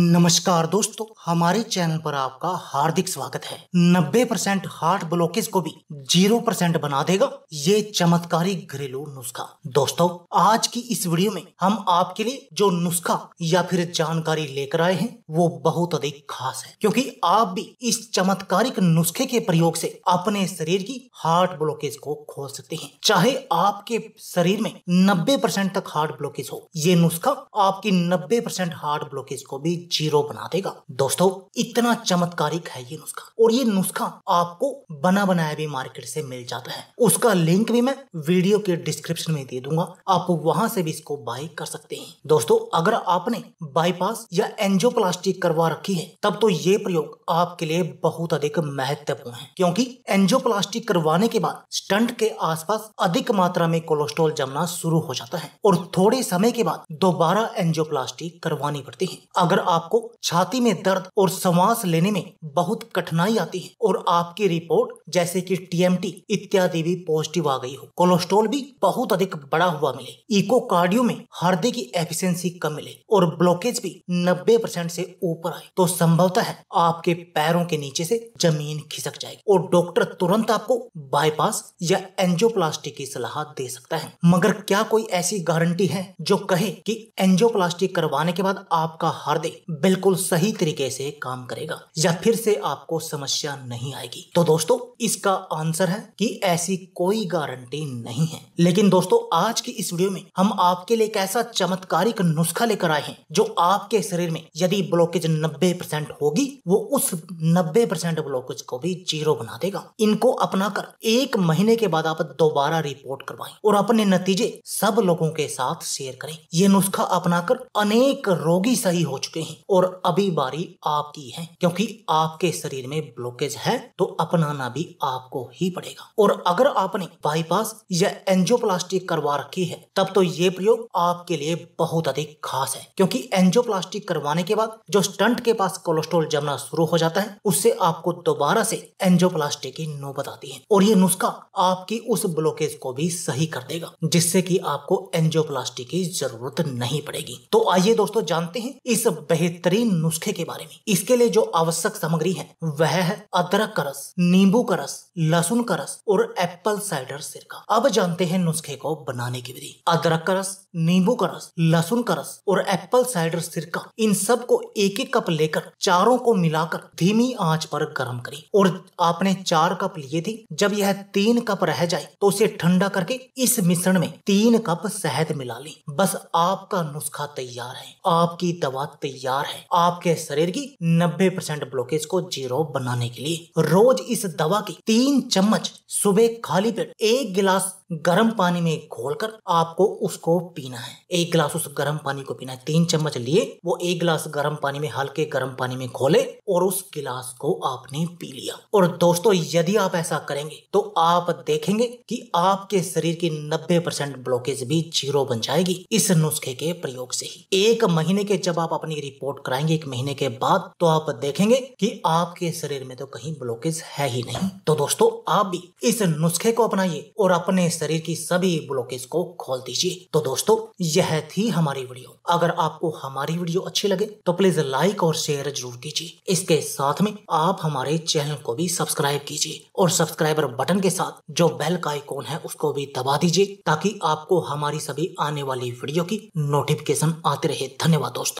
नमस्कार दोस्तों हमारे चैनल पर आपका हार्दिक स्वागत है 90 परसेंट हार्ट ब्लॉकेज को भी जीरो परसेंट बना देगा ये चमत्कारी घरेलू नुस्खा दोस्तों आज की इस वीडियो में हम आपके लिए जो नुस्खा या फिर जानकारी लेकर आए हैं वो बहुत अधिक खास है क्योंकि आप भी इस चमत्कारिक नुस्खे के प्रयोग से अपने शरीर की हार्ट ब्लॉकेज को खोल सकते हैं चाहे आपके शरीर में नब्बे तक हार्ट ब्लॉकेज हो ये नुस्खा आपकी नब्बे हार्ट ब्लॉकेज को भी जीरो बना देगा दोस्तों इतना चमत्कारिक है ये नुस्खा और ये नुस्खा आपको बना बनाया भी मार्केट से मिल जाता है उसका लिंक भी मैं वीडियो के डिस्क्रिप्शन में दे दूंगा आप वहां से भी इसको बाय कर सकते हैं दोस्तों अगर आपने बाईपास या एंजियोप्लास्टिक करवा रखी है तब तो ये प्रयोग आपके लिए बहुत अधिक महत्वपूर्ण है क्योंकि एंजियोप्लास्टिक करवाने के बाद स्टंट के आसपास अधिक मात्रा में कोलेस्ट्रॉल जमना शुरू हो जाता है और थोड़े समय के बाद दोबारा एंजियोप्लास्टिक करवानी पड़ती है अगर आप आपको छाती में दर्द और सांस लेने में बहुत कठिनाई आती है और आपकी रिपोर्ट जैसे कि टीएमटी इत्यादि भी पॉजिटिव आ गई हो कोलेस्ट्रॉल भी बहुत अधिक बड़ा हुआ मिले इको कार्डियो में हृदय की एफिशिएंसी कम मिले और ब्लॉकेज भी 90 परसेंट से ऊपर आए तो संभवतः है आपके पैरों के नीचे से जमीन खिसक जाएगी और डॉक्टर तुरंत आपको बाईपास या एंजियोप्लास्टी की सलाह दे सकता है मगर क्या कोई ऐसी गारंटी है जो कहे कि एंजियोप्लास्टी करवाने के बाद आपका हृदय बिल्कुल सही तरीके से काम करेगा या फिर से आपको समस्या नहीं आएगी तो दोस्तों इसका आंसर है कि ऐसी कोई गारंटी नहीं है लेकिन दोस्तों आज की इस वीडियो में हम आपके लिए एक ऐसा चमत्कारिक नुस्खा लेकर आए हैं जो आपके शरीर में यदि ब्लॉकेज 90 परसेंट होगी वो उस 90 परसेंट ब्लॉकेज को भी जीरो बना देगा इनको अपना कर एक महीने के बाद आप दोबारा रिपोर्ट करवाए और अपने नतीजे सब लोगों के साथ शेयर करें ये नुस्खा अपना कर अनेक रोगी सही हो चुके हैं नहीं और अभी बारी आपकी है क्योंकि आपके शरीर में ब्लॉकेज है तो अपनाना भी आपको ही पड़ेगा और अगर आपने बाईपास या एंजियोप्लास्टिक करवा रखी है तब तो ये प्रयोग आपके लिए बहुत अधिक खास है क्योंकि एंजियोप्लास्टिक करवाने के बाद जो स्टंट के पास कोलेस्ट्रोल जमना शुरू हो जाता है उससे आपको दोबारा से एंजियोप्लास्टिक की नौबत आती है और ये नुस्खा आपकी उस ब्लॉकेज को भी सही कर देगा जिससे कि आपको एंजियोप्लास्टिक की जरूरत नहीं पड़ेगी तो आइए दोस्तों जानते हैं इस बेहतर बेहतरीन नुस्खे के बारे में इसके लिए जो आवश्यक सामग्री है वह है अदरक का रस नींबू का रस लहसुन का रस और एप्पल साइडर सिरका अब जानते हैं नुस्खे को बनाने की विधि अदरक का रस नींबू का रस लहसुन का रस और एप्पल साइडर सिरका इन सब को एक एक कप लेकर चारों को मिलाकर धीमी आंच पर गर्म करें और आपने चार कप लिए थे जब यह तीन कप रह जाए तो उसे ठंडा करके इस मिश्रण में तीन कप शहद मिला लें बस आपका नुस्खा तैयार है आपकी दवा तैयार हथियार है आपके शरीर की 90 परसेंट ब्लॉकेज को जीरो बनाने के लिए रोज इस दवा की तीन चम्मच सुबह खाली पेट एक गिलास गर्म पानी में घोलकर आपको उसको पीना है एक गिलास उस गर्म पानी को पीना है तीन चम्मच लिए वो एक गिलास गर्म पानी में हल्के गर्म पानी में घोले और उस गिलास को आपने पी लिया और दोस्तों यदि आप ऐसा करेंगे तो आप देखेंगे कि आपके शरीर की 90 परसेंट ब्लॉकेज भी जीरो बन जाएगी इस नुस्खे के प्रयोग से ही एक महीने के जब आप अपनी रिपोर्ट कराएंगे एक महीने के बाद तो आप देखेंगे कि आपके शरीर में तो कहीं ब्लॉकेज है ही नहीं तो दोस्तों आप भी इस नुस्खे को अपनाइए और अपने शरीर की सभी ब्लॉकेज को खोल दीजिए तो दोस्तों यह थी हमारी वीडियो अगर आपको हमारी वीडियो अच्छी लगे तो प्लीज लाइक और शेयर जरूर कीजिए इसके साथ में आप हमारे चैनल को भी सब्सक्राइब कीजिए और सब्सक्राइबर बटन के साथ जो बेल का आइकॉन है उसको भी दबा दीजिए ताकि आपको हमारी सभी आने वाली वीडियो की नोटिफिकेशन आती रहे धन्यवाद दोस्तों